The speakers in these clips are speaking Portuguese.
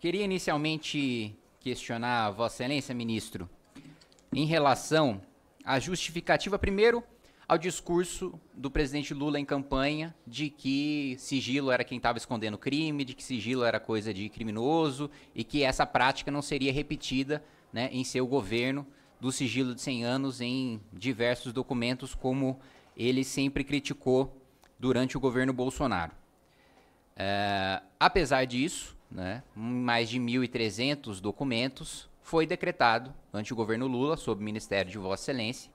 Queria inicialmente questionar Vossa Excelência, ministro, em relação à justificativa, primeiro, ao discurso do presidente Lula em campanha de que sigilo era quem estava escondendo crime, de que sigilo era coisa de criminoso e que essa prática não seria repetida né, em seu governo do sigilo de 100 anos em diversos documentos, como ele sempre criticou durante o governo Bolsonaro. É, apesar disso, né, mais de 1.300 documentos, foi decretado, ante o governo Lula, sob o Ministério de Vossa Excelência,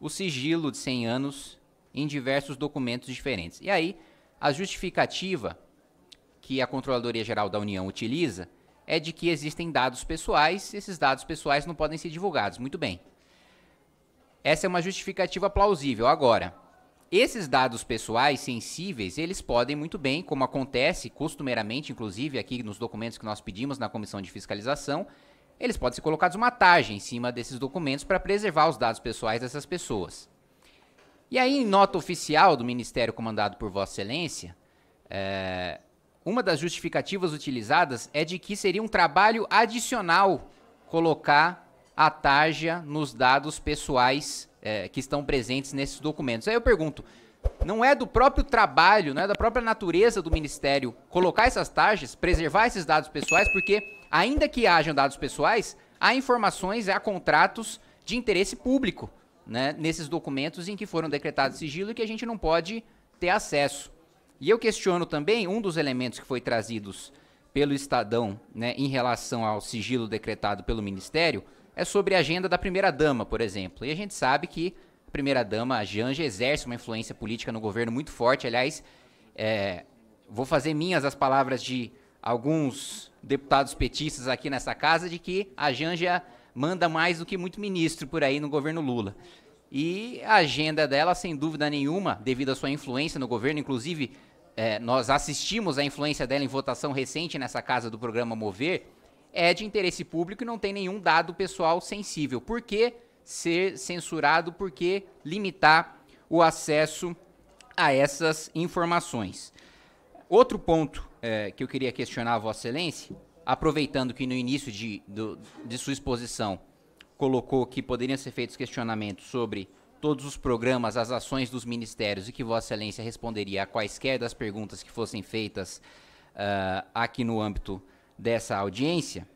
o sigilo de 100 anos em diversos documentos diferentes. E aí, a justificativa que a Controladoria Geral da União utiliza é de que existem dados pessoais, esses dados pessoais não podem ser divulgados. Muito bem. Essa é uma justificativa plausível. Agora, esses dados pessoais sensíveis, eles podem muito bem, como acontece costumeiramente, inclusive aqui nos documentos que nós pedimos na comissão de fiscalização, eles podem ser colocados uma taxa em cima desses documentos para preservar os dados pessoais dessas pessoas. E aí, em nota oficial do Ministério comandado por Vossa Excelência, é, uma das justificativas utilizadas é de que seria um trabalho adicional colocar a tarja nos dados pessoais é, que estão presentes nesses documentos. Aí eu pergunto, não é do próprio trabalho, não é da própria natureza do Ministério colocar essas taxas, preservar esses dados pessoais, porque ainda que hajam dados pessoais, há informações, há contratos de interesse público né, nesses documentos em que foram decretados sigilo e que a gente não pode ter acesso. E eu questiono também um dos elementos que foi trazidos pelo Estadão né, em relação ao sigilo decretado pelo Ministério, é sobre a agenda da primeira-dama, por exemplo. E a gente sabe que a primeira-dama, a Janja, exerce uma influência política no governo muito forte. Aliás, é, vou fazer minhas as palavras de alguns deputados petistas aqui nessa casa de que a Janja manda mais do que muito ministro por aí no governo Lula. E a agenda dela, sem dúvida nenhuma, devido à sua influência no governo, inclusive é, nós assistimos à influência dela em votação recente nessa casa do programa Mover, é de interesse público e não tem nenhum dado pessoal sensível. Por que ser censurado? Por que limitar o acesso a essas informações? Outro ponto é, que eu queria questionar a Vossa Excelência, aproveitando que no início de, do, de sua exposição colocou que poderiam ser feitos questionamentos sobre todos os programas, as ações dos ministérios e que Vossa Excelência responderia a quaisquer das perguntas que fossem feitas uh, aqui no âmbito dessa audiência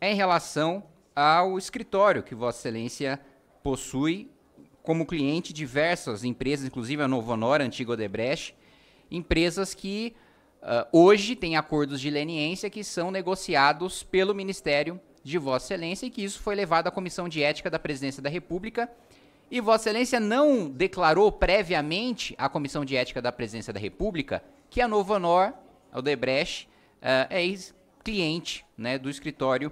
é em relação ao escritório que Vossa Excelência possui como cliente diversas empresas, inclusive a Novo Honor, a antiga Odebrecht, empresas que uh, hoje têm acordos de leniência que são negociados pelo Ministério de Vossa Excelência e que isso foi levado à Comissão de Ética da Presidência da República. E Vossa Excelência não declarou previamente à Comissão de Ética da Presidência da República que a Novo Honor, a Odebrecht, uh, é cliente né, do escritório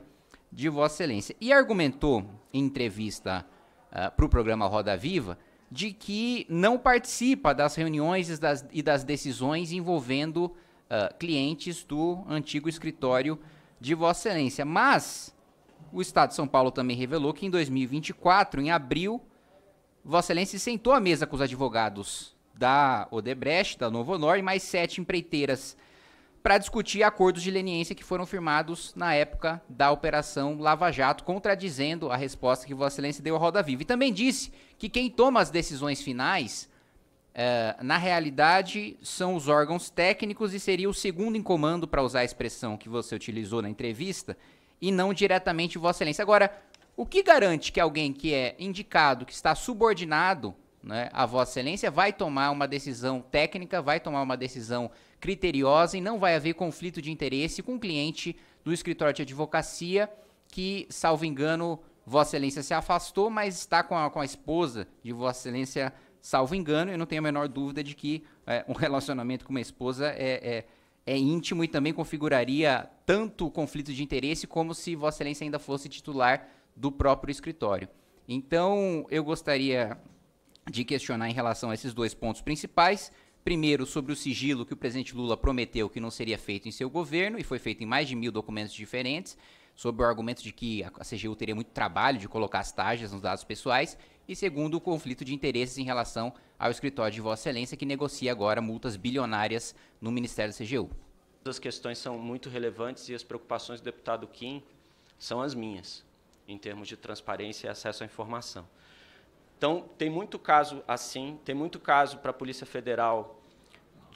de Vossa Excelência. E argumentou em entrevista uh, para o programa Roda Viva de que não participa das reuniões e das, e das decisões envolvendo uh, clientes do antigo escritório de Vossa Excelência. Mas o Estado de São Paulo também revelou que em 2024, em abril, Vossa Excelência sentou à mesa com os advogados da Odebrecht, da Novo Honor e mais sete empreiteiras para discutir acordos de leniência que foram firmados na época da Operação Lava Jato, contradizendo a resposta que Vossa Excelência deu à Roda Viva. E também disse que quem toma as decisões finais, eh, na realidade, são os órgãos técnicos e seria o segundo em comando, para usar a expressão que você utilizou na entrevista, e não diretamente Vossa Excelência. Agora, o que garante que alguém que é indicado, que está subordinado né, a Vossa Excelência, vai tomar uma decisão técnica, vai tomar uma decisão criteriosa e não vai haver conflito de interesse com o cliente do escritório de advocacia que, salvo engano, Vossa Excelência se afastou, mas está com a, com a esposa de Vossa Excelência, salvo engano, eu não tenho a menor dúvida de que é, um relacionamento com uma esposa é, é, é íntimo e também configuraria tanto conflito de interesse como se Vossa Excelência ainda fosse titular do próprio escritório. Então, eu gostaria de questionar em relação a esses dois pontos principais. Primeiro, sobre o sigilo que o presidente Lula prometeu que não seria feito em seu governo, e foi feito em mais de mil documentos diferentes, sob o argumento de que a CGU teria muito trabalho de colocar as taxas nos dados pessoais, e segundo, o conflito de interesses em relação ao escritório de Vossa Excelência, que negocia agora multas bilionárias no Ministério da CGU. As questões são muito relevantes e as preocupações do deputado Kim são as minhas, em termos de transparência e acesso à informação. Então, tem muito caso assim, tem muito caso para a Polícia Federal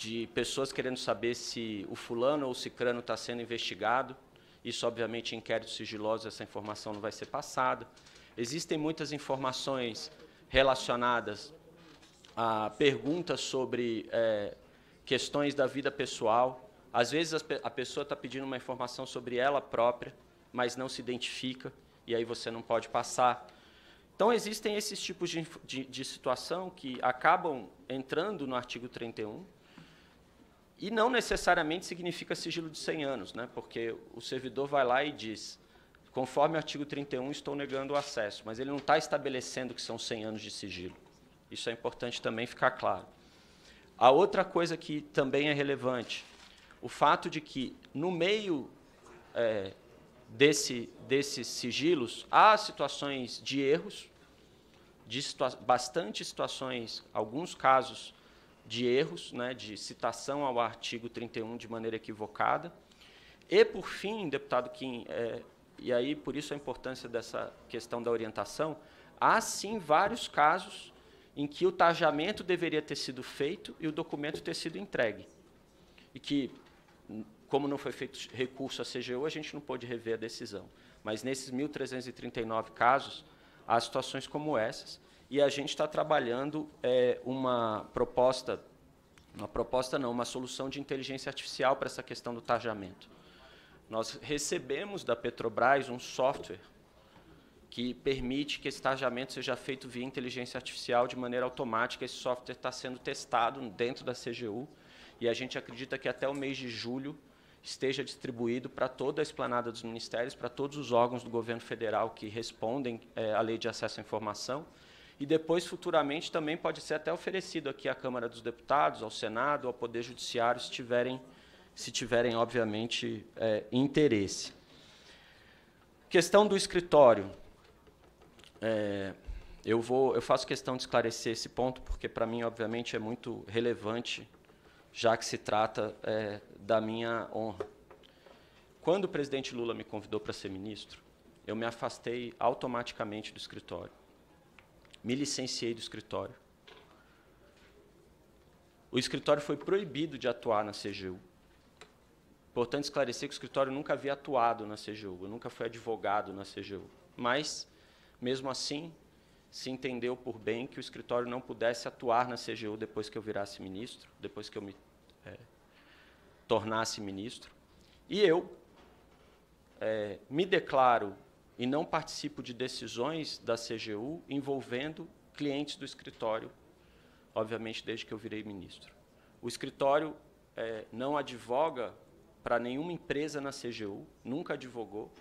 de pessoas querendo saber se o fulano ou o cicrano está sendo investigado. Isso, obviamente, em inquéritos sigilosos, essa informação não vai ser passada. Existem muitas informações relacionadas a perguntas sobre é, questões da vida pessoal. Às vezes, a pessoa está pedindo uma informação sobre ela própria, mas não se identifica, e aí você não pode passar. Então, existem esses tipos de, de, de situação que acabam entrando no artigo 31, e não necessariamente significa sigilo de 100 anos, né? porque o servidor vai lá e diz, conforme o artigo 31, estou negando o acesso, mas ele não está estabelecendo que são 100 anos de sigilo. Isso é importante também ficar claro. A outra coisa que também é relevante, o fato de que, no meio é, desse, desses sigilos, há situações de erros, de situa bastante situações, alguns casos de erros, né, de citação ao artigo 31 de maneira equivocada. E, por fim, deputado Kim, é, e aí por isso a importância dessa questão da orientação, há sim vários casos em que o tajamento deveria ter sido feito e o documento ter sido entregue. E que, como não foi feito recurso à CGU, a gente não pôde rever a decisão. Mas nesses 1.339 casos, há situações como essas e a gente está trabalhando é, uma proposta, uma proposta não, uma solução de inteligência artificial para essa questão do tarjamento. Nós recebemos da Petrobras um software que permite que esse tarjamento seja feito via inteligência artificial de maneira automática. Esse software está sendo testado dentro da CGU e a gente acredita que até o mês de julho esteja distribuído para toda a esplanada dos ministérios, para todos os órgãos do governo federal que respondem é, à lei de acesso à informação e depois, futuramente, também pode ser até oferecido aqui à Câmara dos Deputados, ao Senado, ao Poder Judiciário, se tiverem, se tiverem obviamente, é, interesse. Questão do escritório. É, eu, vou, eu faço questão de esclarecer esse ponto, porque, para mim, obviamente, é muito relevante, já que se trata é, da minha honra. Quando o presidente Lula me convidou para ser ministro, eu me afastei automaticamente do escritório me licenciei do escritório. O escritório foi proibido de atuar na CGU. Importante esclarecer que o escritório nunca havia atuado na CGU, eu nunca fui advogado na CGU. Mas, mesmo assim, se entendeu por bem que o escritório não pudesse atuar na CGU depois que eu virasse ministro, depois que eu me é, tornasse ministro. E eu é, me declaro e não participo de decisões da CGU envolvendo clientes do escritório, obviamente desde que eu virei ministro. O escritório é, não advoga para nenhuma empresa na CGU, nunca advogou.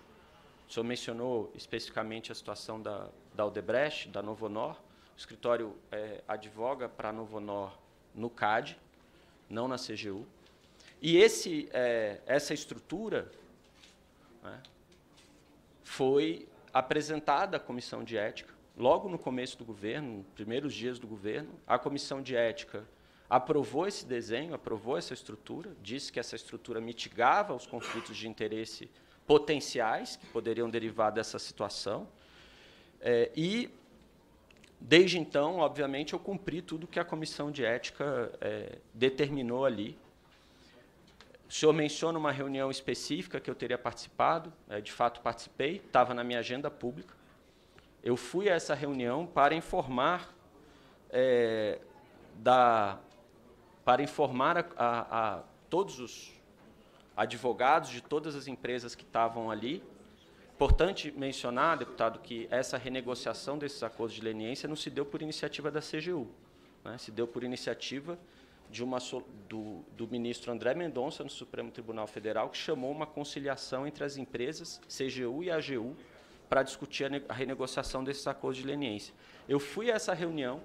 O senhor mencionou especificamente a situação da, da Aldebrecht, da Novonor. O escritório é, advoga para a Novonor no CAD, não na CGU. E esse, é, essa estrutura né, foi apresentada à comissão de ética, logo no começo do governo, nos primeiros dias do governo, a comissão de ética aprovou esse desenho, aprovou essa estrutura, disse que essa estrutura mitigava os conflitos de interesse potenciais que poderiam derivar dessa situação. É, e, desde então, obviamente, eu cumpri tudo que a comissão de ética é, determinou ali, o senhor menciona uma reunião específica que eu teria participado, né, de fato participei, estava na minha agenda pública. Eu fui a essa reunião para informar é, da, para informar a, a, a todos os advogados de todas as empresas que estavam ali. Importante mencionar, deputado, que essa renegociação desses acordos de leniência não se deu por iniciativa da CGU, né? se deu por iniciativa de uma, do, do ministro André Mendonça no Supremo Tribunal Federal, que chamou uma conciliação entre as empresas, CGU e AGU, para discutir a, a renegociação desses acordos de leniência. Eu fui a essa reunião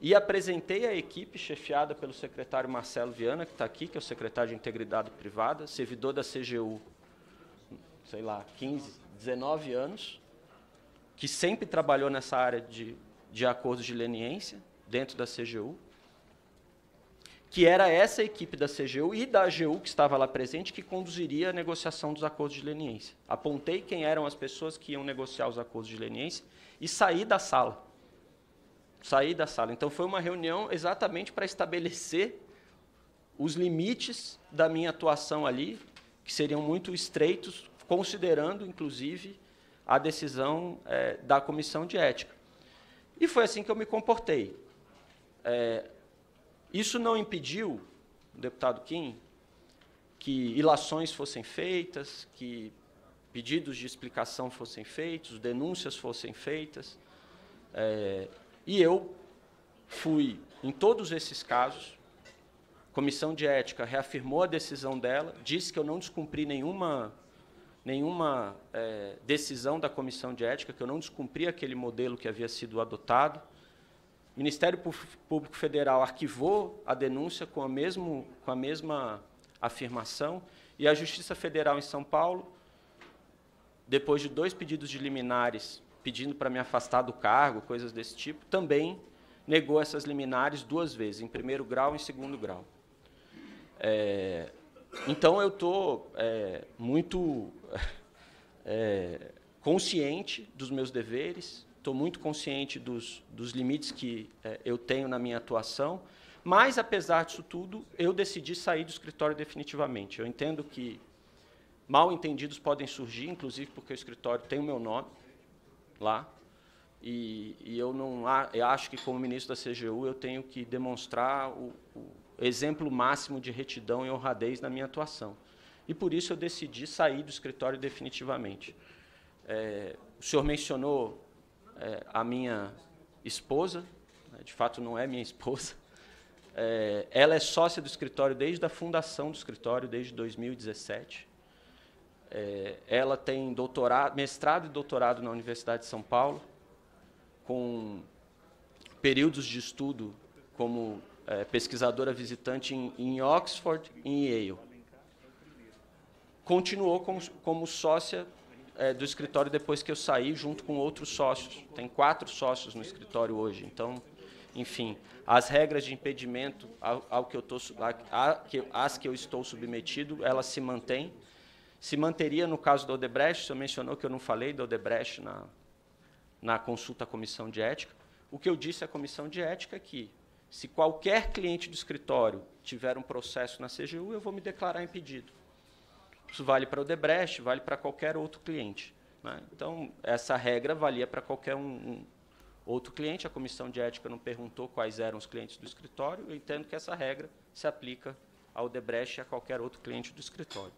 e apresentei a equipe chefiada pelo secretário Marcelo Viana, que está aqui, que é o secretário de Integridade Privada, servidor da CGU, sei lá, 15, 19 anos, que sempre trabalhou nessa área de, de acordos de leniência dentro da CGU que era essa equipe da CGU e da AGU que estava lá presente que conduziria a negociação dos acordos de leniência. Apontei quem eram as pessoas que iam negociar os acordos de leniência e saí da sala. Saí da sala. Então foi uma reunião exatamente para estabelecer os limites da minha atuação ali, que seriam muito estreitos, considerando inclusive a decisão é, da comissão de ética. E foi assim que eu me comportei. É, isso não impediu deputado Kim que ilações fossem feitas, que pedidos de explicação fossem feitos, denúncias fossem feitas. É, e eu fui, em todos esses casos, comissão de ética reafirmou a decisão dela, disse que eu não descumpri nenhuma, nenhuma é, decisão da comissão de ética, que eu não descumpri aquele modelo que havia sido adotado. Ministério Público Federal arquivou a denúncia com a, mesmo, com a mesma afirmação e a Justiça Federal em São Paulo, depois de dois pedidos de liminares pedindo para me afastar do cargo, coisas desse tipo, também negou essas liminares duas vezes, em primeiro grau e em segundo grau. É, então, eu estou é, muito é, consciente dos meus deveres, estou muito consciente dos, dos limites que é, eu tenho na minha atuação, mas, apesar disso tudo, eu decidi sair do escritório definitivamente. Eu entendo que mal entendidos podem surgir, inclusive porque o escritório tem o meu nome lá, e, e eu não eu acho que, como ministro da CGU, eu tenho que demonstrar o, o exemplo máximo de retidão e honradez na minha atuação. E por isso eu decidi sair do escritório definitivamente. É, o senhor mencionou é, a minha esposa, né, de fato não é minha esposa, é, ela é sócia do escritório desde a fundação do escritório, desde 2017. É, ela tem doutorado, mestrado e doutorado na Universidade de São Paulo, com períodos de estudo como é, pesquisadora visitante em, em Oxford e em Yale. Continuou como, como sócia é, do escritório depois que eu saí, junto com outros sócios. Tem quatro sócios no escritório hoje. Então, enfim, as regras de impedimento ao, ao que eu tô, a, a, que, às que eu estou submetido, elas se mantêm. Se manteria no caso da Odebrecht, você mencionou que eu não falei da Odebrecht na, na consulta à comissão de ética. O que eu disse à comissão de ética é que, se qualquer cliente do escritório tiver um processo na CGU, eu vou me declarar impedido. Isso vale para o Debrecht, vale para qualquer outro cliente. Né? Então, essa regra valia para qualquer um, um, outro cliente. A comissão de ética não perguntou quais eram os clientes do escritório. Eu entendo que essa regra se aplica ao Debrecht e a qualquer outro cliente do escritório.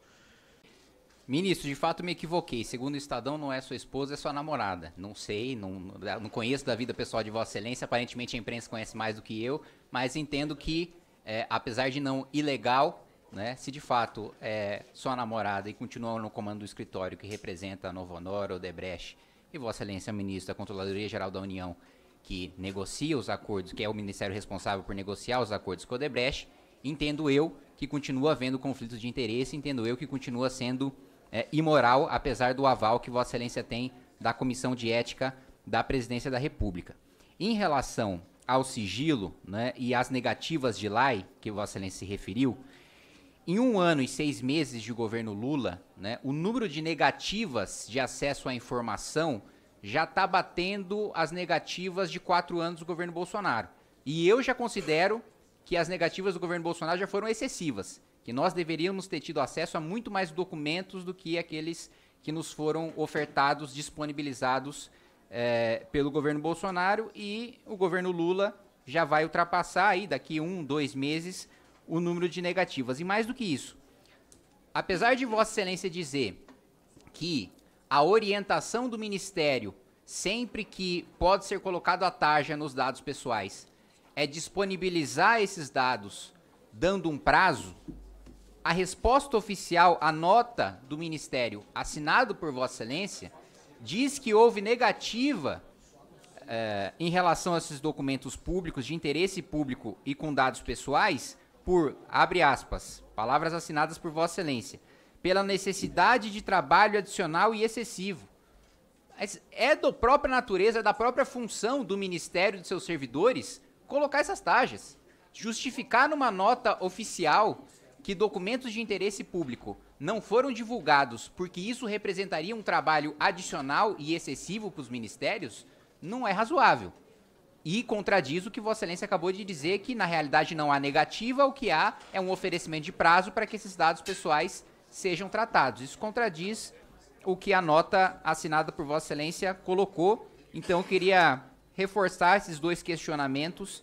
Ministro, de fato me equivoquei. Segundo o Estadão, não é sua esposa, é sua namorada. Não sei, não, não conheço da vida pessoal de Vossa Excelência. Aparentemente a imprensa conhece mais do que eu, mas entendo que, é, apesar de não ilegal, né? Se de fato é sua namorada e continua no comando do escritório que representa a Novo Honor, Odebrecht e Vossa Excelência Ministro da Controladoria Geral da União, que negocia os acordos, que é o ministério responsável por negociar os acordos com o Odebrecht, entendo eu que continua havendo conflitos de interesse, entendo eu que continua sendo é, imoral, apesar do aval que Vossa Excelência tem da Comissão de Ética da Presidência da República. Em relação ao sigilo né, e às negativas de lei que Vossa Excelência se referiu, em um ano e seis meses de governo Lula, né, o número de negativas de acesso à informação já está batendo as negativas de quatro anos do governo Bolsonaro. E eu já considero que as negativas do governo Bolsonaro já foram excessivas, que nós deveríamos ter tido acesso a muito mais documentos do que aqueles que nos foram ofertados, disponibilizados é, pelo governo Bolsonaro e o governo Lula já vai ultrapassar aí daqui um, dois meses o número de negativas. E mais do que isso, apesar de Vossa Excelência dizer que a orientação do Ministério, sempre que pode ser colocado a tarja nos dados pessoais, é disponibilizar esses dados dando um prazo, a resposta oficial, a nota do Ministério, assinado por Vossa Excelência, diz que houve negativa eh, em relação a esses documentos públicos de interesse público e com dados pessoais por, abre aspas, palavras assinadas por Vossa Excelência, pela necessidade de trabalho adicional e excessivo. É da própria natureza, é da própria função do Ministério e de seus servidores colocar essas taxas. Justificar numa nota oficial que documentos de interesse público não foram divulgados porque isso representaria um trabalho adicional e excessivo para os ministérios, não é razoável. E contradiz o que Vossa Excelência acabou de dizer, que na realidade não há negativa, o que há é um oferecimento de prazo para que esses dados pessoais sejam tratados. Isso contradiz o que a nota assinada por Vossa Excelência colocou. Então eu queria reforçar esses dois questionamentos